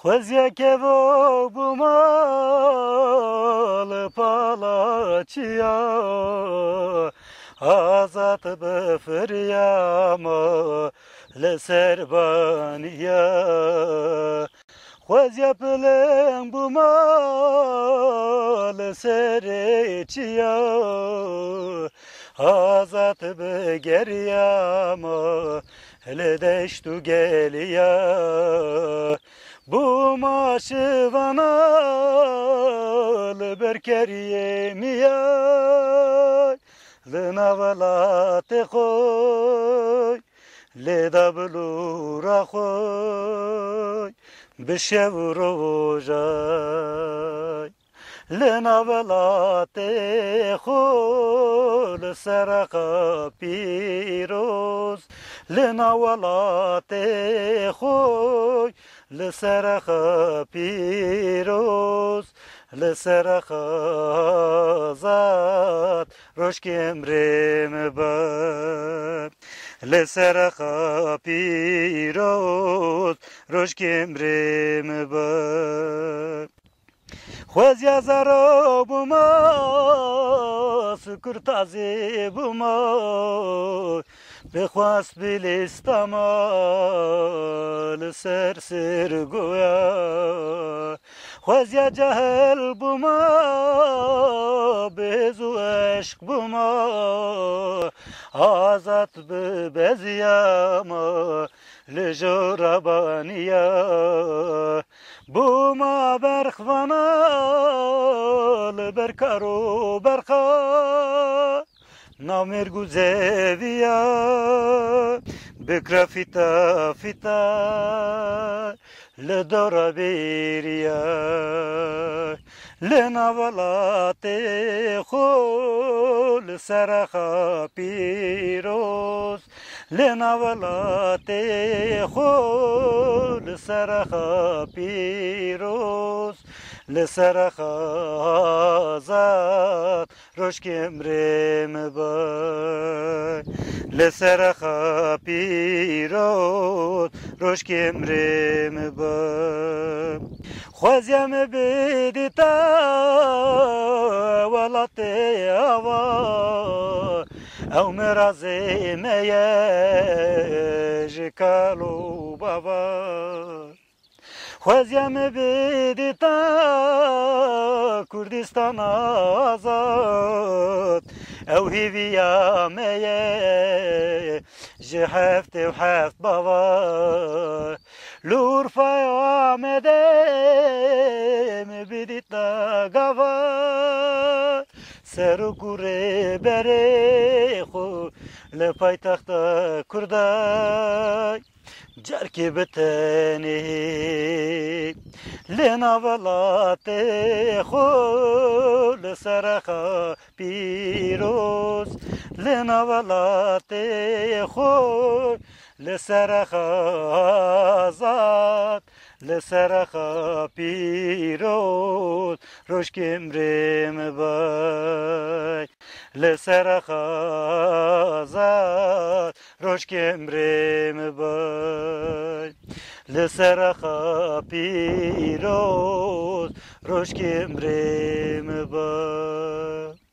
Xwezya kevo buma li palaçiya Azat bifiryama li serbaniya Xwezya pilim buma li sereçiya Azat bi geryama li deştu geliya bu maşı vanalı berker yemiyay Lına velatı koy Leda bulura koy Bişevur ojay Lına velatı koy Saraka piroz Lına velatı koy لسرخ پیروز لسرخ زاد روش کمرم باد لسرخ پیروز روش کمرم باد Хоз я заробума, сукур тазибума, بخواست بلستم سر سر گویا خوز یا جهل بما بزو عشق بما آزاد ببزیم لجربانیا بما برخوانا لبرکارو برخا نامیر گوزویا بکرا فیتا فیتا لدورا بیریا لینا والا خول سرخ پیروز لنا لینا والا سرخ خوصر لسرخ آزاد روش کمرم با لسرخ پیروز روش کمرم با خوازم بدي تا ولا تيوا او مرازي ما يجكالو بابا خوازم بدي تا كردستان آزاد او هيفيا جي جحفت وحفت بابا L'urfa amedem bidita gava Seru kure bere ho le paytaxta kurday Cerki beteni le saraha piros le لناولات خول لسر خازاق لسر خاپیروز روش کمرم بای لسر خازاق روش کمرم بای لسر خاپیروز روش کمرم بای